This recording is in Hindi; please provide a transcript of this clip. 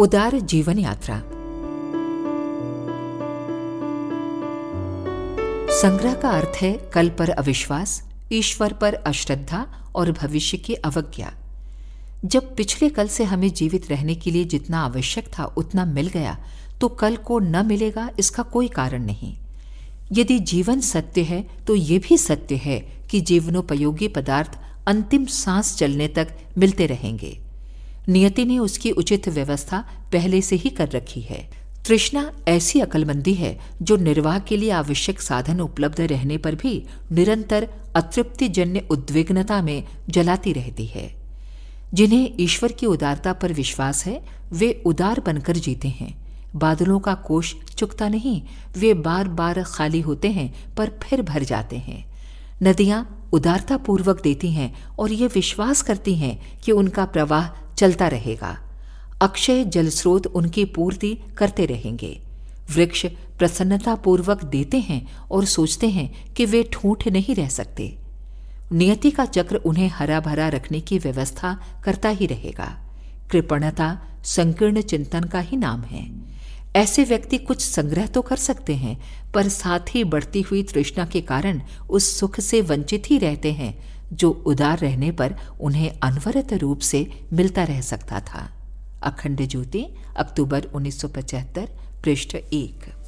उदार जीवन यात्रा संग्रह का अर्थ है कल पर अविश्वास ईश्वर पर अश्रद्धा और भविष्य की अवज्ञा जब पिछले कल से हमें जीवित रहने के लिए जितना आवश्यक था उतना मिल गया तो कल को न मिलेगा इसका कोई कारण नहीं यदि जीवन सत्य है तो ये भी सत्य है कि जीवनोपयोगी पदार्थ अंतिम सांस चलने तक मिलते रहेंगे नियति ने उसकी उचित व्यवस्था पहले से ही कर रखी है तृष्णा ऐसी अकलमंदी है जो निर्वाह के लिए आवश्यक साधन उपलब्ध रहने पर भी निरंतर अतृप्तिजन्य उद्विग्नता में जलाती रहती है जिन्हें ईश्वर की उदारता पर विश्वास है वे उदार बनकर जीते हैं बादलों का कोष चुकता नहीं वे बार बार खाली होते हैं पर फिर भर जाते हैं नदियां उदारता पूर्वक देती हैं और ये विश्वास करती हैं कि उनका प्रवाह चलता रहेगा अक्षय जल स्रोत उनकी पूर्ति करते रहेंगे वृक्ष प्रसन्नतापूर्वक देते हैं और सोचते हैं कि वे ठूठ नहीं रह सकते नियति का चक्र उन्हें हरा भरा रखने की व्यवस्था करता ही रहेगा कृपणता संकीर्ण चिंतन का ही नाम है ऐसे व्यक्ति कुछ संग्रह तो कर सकते हैं पर साथ ही बढ़ती हुई तृष्णा के कारण उस सुख से वंचित ही रहते हैं जो उदार रहने पर उन्हें अनवरत रूप से मिलता रह सकता था अखंड ज्योति अक्टूबर 1975 पृष्ठ एक